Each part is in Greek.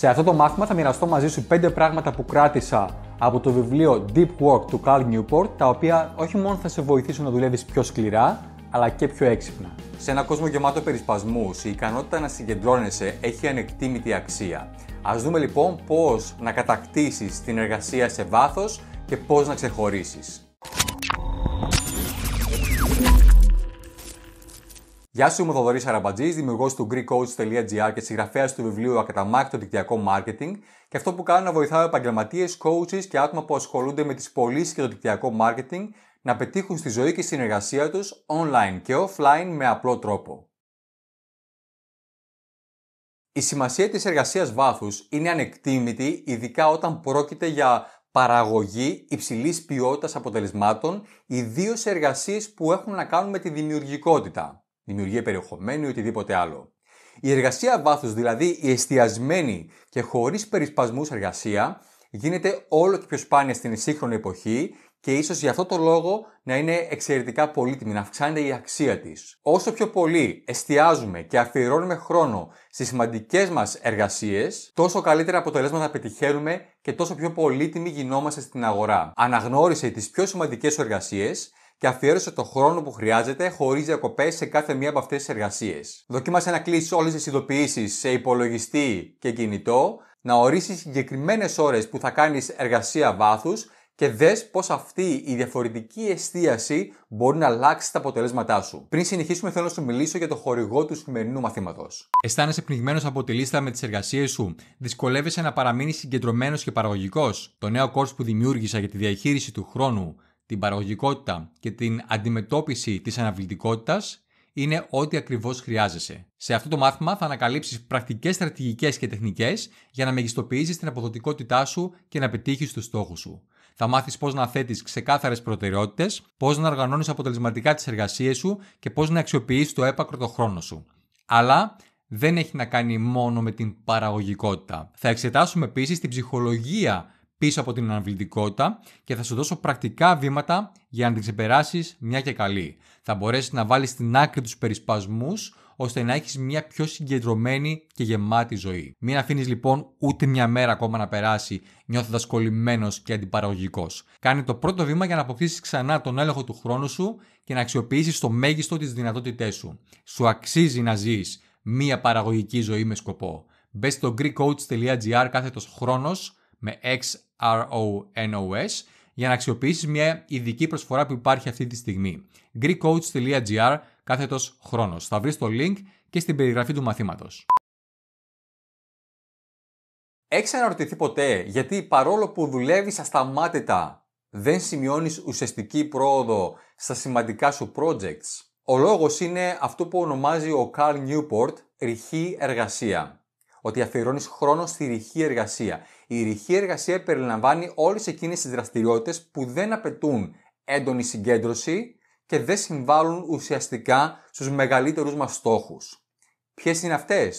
Σε αυτό το μάθημα θα μοιραστώ μαζί σου 5 πράγματα που κράτησα από το βιβλίο Deep Work του Carl Newport, τα οποία όχι μόνο θα σε βοηθήσουν να δουλεύεις πιο σκληρά, αλλά και πιο έξυπνα. Σε ένα κόσμο γεμάτο περισπασμούς, η ικανότητα να συγκεντρώνεσαι έχει ανεκτήμητη αξία. Ας δούμε λοιπόν πώς να κατακτήσεις την εργασία σε βάθος και πώς να ξεχωρίσεις. Γεια σου, είμαι ο Θοδωρής Αραμπατζής, δημιουργός του GreekCoach.gr και συγγραφέας του βιβλίου Ακαταμάχητο Δικτυακό Μάρκετινγκ Και αυτό που κάνω να βοηθάω επαγγελματίες, coaches και άτομα που ασχολούνται με τις πωλήσεις και το δικτυακό marketing να πετύχουν στη ζωή και στην εργασία τους online και offline με απλό τρόπο. Η σημασία της εργασίας βάθους είναι ανεκτήμητη, ειδικά όταν πρόκειται για παραγωγή υψηλής ποιότητας αποτελεσμάτων, ιδίως σε εργασίες που έχουν να κάνουν με τη δημιουργικότητα δημιουργία περιεχομένου ή οτιδήποτε άλλο. Η εργασία βάθους, δηλαδή η εστιασμένη και χωρίς περισπασμούς εργασία, γίνεται όλο και πιο σπάνια στην σύγχρονη εποχή και ίσως γι' αυτό το λόγο να είναι εξαιρετικά πολύτιμη, να αυξάνεται η αξία της. Όσο πιο πολύ εστιάζουμε και αφιερώνουμε χρόνο στις σημαντικές μας εργασίες, τόσο καλύτερα αποτελέσματα πετυχαίνουμε και τόσο πιο πολύτιμοι γινόμαστε στην αγορά. Αναγνώρισε τις πιο σημαντικές σου εργασίες και αφιέρωσε το χρόνο που χρειάζεται χωρίς διακοπές σε κάθε μία από αυτές τις εργασίες. Δοκίμασε να κλείσει όλες τις ειδοποιήσεις σε υπολογιστή και κινητό, να ορίσει συγκεκριμένες ώρες που θα κάνεις εργασία βάθους και δες πώς αυτή η διαφορετική εστίαση μπορεί να αλλάξει τα αποτελέσματά σου. Πριν συνεχίσουμε, θέλω να σου μιλήσω για το χορηγό του σημερινού μαθήματος. Αισθάνεσαι πνιγμένος από τη λίστα με τις εργασίες σου, δυσκολεύεσαι να παραμείνεις συγκεντρωμένος και παραγωγικός. Το νέο course που δημιούργησα για τη διαχείριση του χρόνου την παραγωγικότητα και την αντιμετώπιση της αναβλητικότητας είναι ό,τι ακριβώς χρειάζεσαι. Σε αυτό το μάθημα θα ανακαλύψεις πρακτικές στρατηγικές και τεχνικές για να μεγιστοποιήσεις την αποδοτικότητά σου και να πετύχεις τους στόχους σου. Θα μάθεις πώς να θέτεις ξεκάθαρες προτεραιότητες, πώς να οργανώνεις αποτελεσματικά τις εργασίες σου και πώς να αξιοποιείς το έπακρο το χρόνο σου. Αλλά δεν έχει να κάνει μόνο με την παραγωγικότητα. Θα εξετάσουμε επίσης την ψυχολογία πίσω από την αναβλητικότητα και θα σου δώσω πρακτικά βήματα για να την ξεπεράσεις μια και καλή. Θα μπορέσεις να βάλεις στην άκρη τους περισπασμούς ώστε να έχεις μια πιο συγκεντρωμένη και γεμάτη ζωή. Μην αφήνεις λοιπόν ούτε μια μέρα ακόμα να περάσει νιώθοντας κολλημένος και αντιπαραγωγικός. Κάνει το πρώτο βήμα για να αποκτήσεις ξανά τον έλεγχο του χρόνου σου και να αξιοποιήσεις το μέγιστο τι δυνατότητές σου. Σου αξίζει να ζεις μια παραγωγική ζωή με σκοπό. Μπες στο GreekCoach.gr κάθετος χρόνος με XRONOS για να αξιοποιήσεις μια ειδική προσφορά που υπάρχει αυτή τη στιγμή. GreekCoach.gr κάθετος χρόνος. Θα βρεις το link και στην περιγραφή του μαθήματος. Έχεις αναρωτηθεί ποτέ γιατί παρόλο που δουλεύεις ασταμάτητα δεν σημειώνεις ουσιαστική πρόοδο στα σημαντικά σου projects. Ο λόγος είναι αυτό που ονομάζει ο Carl Newport ρηχή εργασία ότι αφιερώνεις χρόνο στη ρηχή εργασία. Η ρηχή εργασία περιλαμβάνει όλες εκείνες τις δραστηριότητες που δεν απαιτούν έντονη συγκέντρωση και δεν συμβάλλουν ουσιαστικά στους μεγαλύτερους μας στόχους. Ποιες είναι αυτές,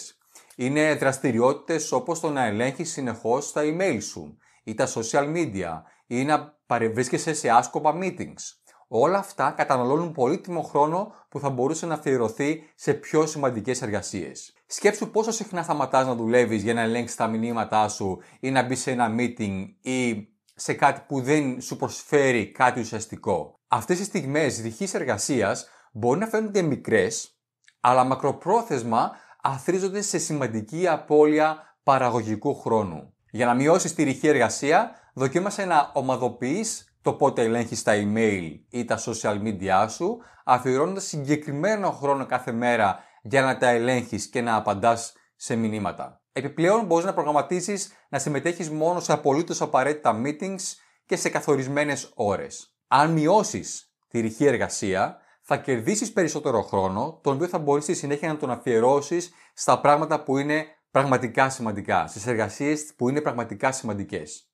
Είναι δραστηριότητες όπως το να ελέγχεις συνεχώς τα email σου ή τα social media ή να παρευρίσκεσαι σε άσκοπα meetings Όλα αυτά καταναλώνουν πολύτιμο χρόνο που θα μπορούσε να αφιερωθεί σε πιο σημαντικές εργασίες. Σκέψου πόσο συχνά ματάς να δουλεύεις για να ελέγξεις τα μηνύματά σου ή να μπεις σε ένα meeting ή σε κάτι που δεν σου προσφέρει κάτι ουσιαστικό. Αυτές οι στιγμές διχή εργασίας μπορεί να φαίνονται μικρές, αλλά μακροπρόθεσμα αθρίζονται σε σημαντική απώλεια παραγωγικού χρόνου. Για να μειώσεις τη ρηχή εργασία, δοκίμασε να ομαδοποιείς το πότε ελέγχεις τα email ή τα social media σου, αφιερώνοντας συγκεκριμένο χρόνο κάθε μέρα για να τα ελέγχεις και να απαντάς σε μηνύματα. Επιπλέον μπορείς να προγραμματίσεις να συμμετέχεις μόνο σε απολύτως απαραίτητα meetings και σε καθορισμένες ώρες. Αν μειώσεις τη ρηχή εργασία, θα κερδίσεις περισσότερο χρόνο, τον οποίο θα μπορείς στη συνέχεια να τον αφιερώσεις στα πράγματα που είναι πραγματικά σημαντικά, στις εργασίες που είναι πραγματικά σημαντικές.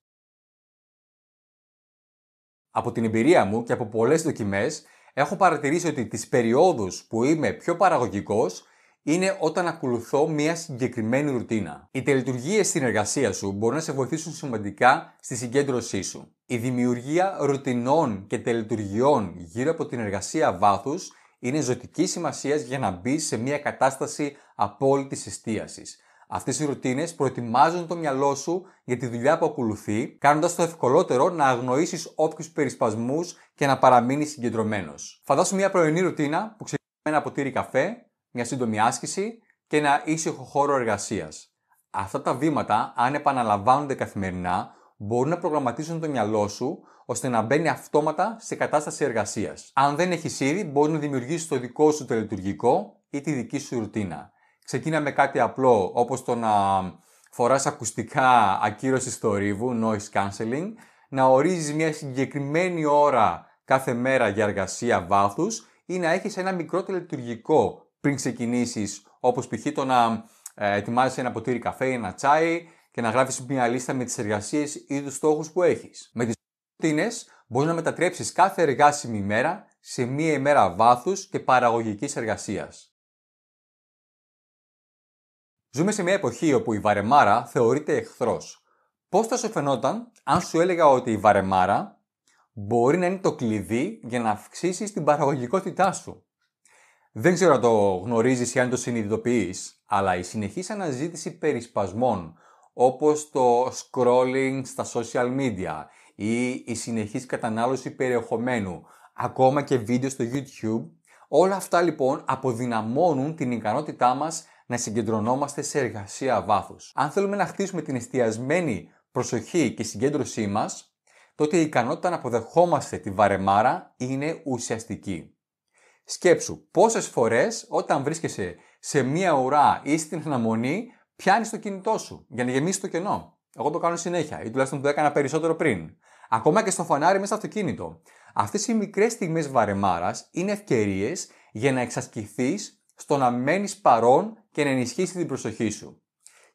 Από την εμπειρία μου και από πολλές δοκιμές, έχω παρατηρήσει ότι τις περιόδους που είμαι πιο παραγωγικός είναι όταν ακολουθώ μια συγκεκριμένη ρουτίνα. Οι τελετουργίε στην εργασία σου μπορούν να σε βοηθήσουν σημαντικά στη συγκέντρωσή σου. Η δημιουργία ρουτινών και τελετουργιών γύρω από την εργασία βάθους είναι ζωτική σημασίας για να μπεις σε μια κατάσταση απόλυτης εστίασης Αυτές οι ρουτίνες προετοιμάζουν το μυαλό σου για τη δουλειά που ακολουθεί, κάνοντας το ευκολότερο να αγνοήσεις όποιους περισπασμούς και να παραμείνεις συγκεντρωμένος. Φαντάσου μια πρωινή ρουτίνα που ξεκινάει με ένα ποτήρι καφέ, μια σύντομη άσκηση και ένα ήσυχο χώρο εργασίας. Αυτά τα βήματα, αν επαναλαμβάνονται καθημερινά, μπορούν να προγραμματίσουν το μυαλό σου ώστε να μπαίνει αυτόματα σε κατάσταση εργασίας. Αν δεν έχεις ήδη, μπορείς να δημιουργήσεις το δικό σου τελετουργικό ή τη δική σου ρουτίνα ξεκίνα με κάτι απλό, όπως το να φοράς ακουστικά ακύρωση θορύβου, noise cancelling, να ορίζεις μια συγκεκριμένη ώρα κάθε μέρα για εργασία βάθους ή να έχεις ένα μικρό πριν ξεκινήσεις, όπως π.χ. το να ε, ετοιμάζεις ένα ποτήρι καφέ ή ένα τσάι και να γράφεις μια λίστα με τις εργασίες ή τους στόχους που έχεις. Με τις ρουτίνες μπορείς να μετατρέψεις κάθε εργάσιμη ημέρα σε μία ημέρα βάθους και παραγωγικής εργασίας. Ζούμε σε μια εποχή όπου η βαρεμάρα θεωρείται εχθρός. Πώς θα σου φαινόταν αν σου έλεγα ότι η βαρεμάρα μπορεί να είναι το κλειδί για να αυξήσεις την παραγωγικότητά σου. Δεν ξέρω αν το γνωρίζεις ή αν το συνειδητοποιείς, αλλά η συνεχής αναζήτηση περισπασμών όπως το scrolling στα social media ή η συνεχής κατανάλωση περιεχομένου, ακόμα και βίντεο στο YouTube, όλα αυτά λοιπόν αποδυναμώνουν την ικανότητά μας να συγκεντρωνόμαστε σε εργασία βάθου. Αν θέλουμε να χτίσουμε την εστιασμένη προσοχή και συγκέντρωσή μας, τότε η ικανότητα να αποδεχόμαστε τη βαρεμάρα είναι ουσιαστική. Σκέψου πόσες φορές όταν βρίσκεσαι σε μία ουρά ή στην αναμονή πιάνεις το κινητό σου για να γεμίσεις το κενό. Εγώ το κάνω συνέχεια ή τουλάχιστον το έκανα περισσότερο πριν. Ακόμα και στο φανάρι μέσα στο αυτοκίνητο. Αυτές οι μικρές στιγμές βαρεμάρας είναι ευκαιρίες για να εξασκηθείς στο να μένεις παρόν και να ενισχύσει την προσοχή σου.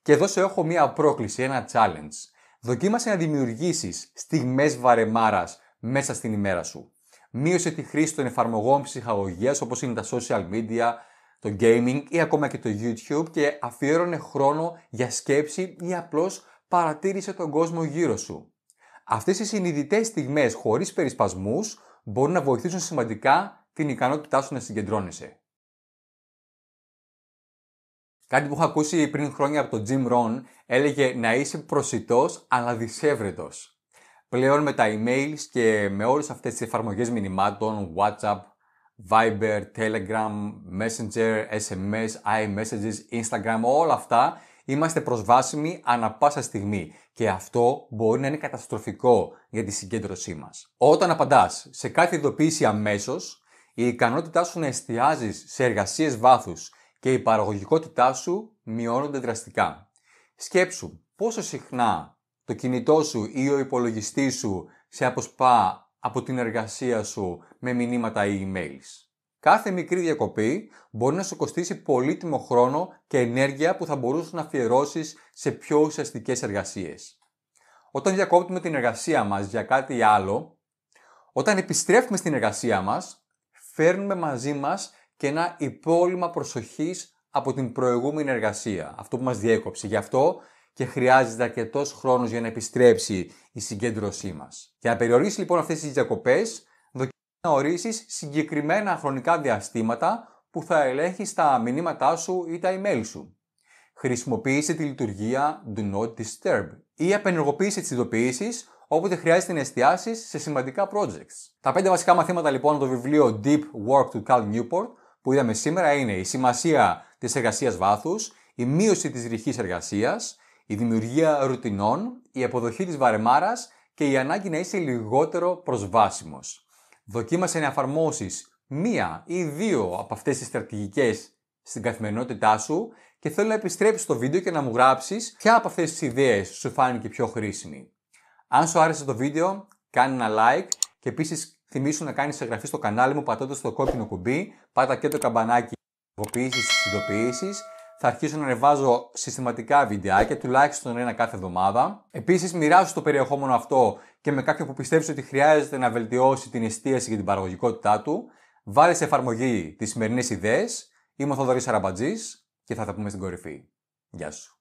Και εδώ σε έχω μία πρόκληση, ένα challenge. Δοκίμασε να δημιουργήσεις στιγμές βαρεμάρας μέσα στην ημέρα σου. Μείωσε τη χρήση των εφαρμογών ψυχαγωγίας όπως είναι τα social media, το gaming ή ακόμα και το YouTube και αφιέρωνε χρόνο για σκέψη ή απλώς παρατήρησε τον κόσμο γύρω σου. Αυτές οι συνειδητές στιγμές χωρίς περισπασμούς μπορούν να βοηθήσουν σημαντικά την ικανότητά σου να συγκεντρώνεσαι. Κάτι που είχα ακούσει πριν χρόνια από τον Jim Rohn έλεγε να είσαι προσιτός αλλά δυσέβρετος. Πλέον με τα emails και με όλες αυτές τις εφαρμογές μηνυμάτων, WhatsApp, Viber, Telegram, Messenger, SMS, iMessages, Instagram, όλα αυτά είμαστε προσβάσιμοι ανα πάσα στιγμή και αυτό μπορεί να είναι καταστροφικό για τη συγκέντρωσή μας. Όταν απαντάς σε κάθε ειδοποίηση αμέσως, η ικανότητά σου να εστιάζεις σε εργασίες βάθους και η παραγωγικότητά σου μειώνονται δραστικά. Σκέψου πόσο συχνά το κινητό σου ή ο υπολογιστής σου σε αποσπά από την εργασία σου με μηνύματα ή emails. Κάθε μικρή διακοπή μπορεί να σου κοστίσει πολύτιμο χρόνο και ενέργεια που θα μπορούσες να αφιερώσεις σε πιο ουσιαστικές εργασίες. Όταν διακόπτουμε την εργασία μας για κάτι άλλο, όταν επιστρέφουμε στην εργασία μας, φέρνουμε μαζί μας και ένα υπόλοιμα προσοχής από την προηγούμενη εργασία, αυτό που μας διέκοψε. Γι' αυτό και χρειάζεται αρκετός χρόνος για να επιστρέψει η συγκέντρωσή μας. Για να περιορίσει λοιπόν αυτές τις διακοπές, δοκιμάζει να ορίσεις συγκεκριμένα χρονικά διαστήματα που θα ελέγχεις τα μηνύματά σου ή τα email σου. Χρησιμοποίησε τη λειτουργία Do Not Disturb ή απενεργοποίησε τις ειδοποιήσεις όποτε χρειάζεται να εστιάσεις σε σημαντικά projects. Τα πέντε βασικά μαθήματα λοιπόν από το βιβλίο Deep Work του Cal Newport που είδαμε σήμερα είναι η σημασία της εργασίας βάθους, η μείωση της ρηχής εργασίας, η δημιουργία ρουτινών, η αποδοχή της βαρεμάρας και η ανάγκη να είσαι λιγότερο προσβάσιμος. Δοκίμασε να εφαρμόσεις μία ή δύο από αυτές τις στρατηγικές στην καθημερινότητά σου και θέλω να επιστρέψεις στο βίντεο και να μου γράψεις ποια από αυτές τις ιδέες σου φάνηκε πιο χρήσιμη. Αν σου άρεσε το βίντεο, κάνε ένα like και επίσης θυμίσου να κάνεις εγγραφή στο κανάλι μου πατώντας το κόκκινο κουμπί, πάτα και το καμπανάκι ειδοποιήσεις στις ειδοποιήσεις. Θα αρχίσω να ανεβάζω συστηματικά βιντεάκια, τουλάχιστον ένα κάθε εβδομάδα. Επίσης, μοιράζω το περιεχόμενο αυτό και με κάποιον που πιστεύεις ότι χρειάζεται να βελτιώσει την εστίαση και την παραγωγικότητά του. Βάλε σε εφαρμογή τις σημερινές ιδέες. Είμαι ο Θοδωρής Αραμπατζής και θα τα πούμε στην κορυφή. Γεια σου.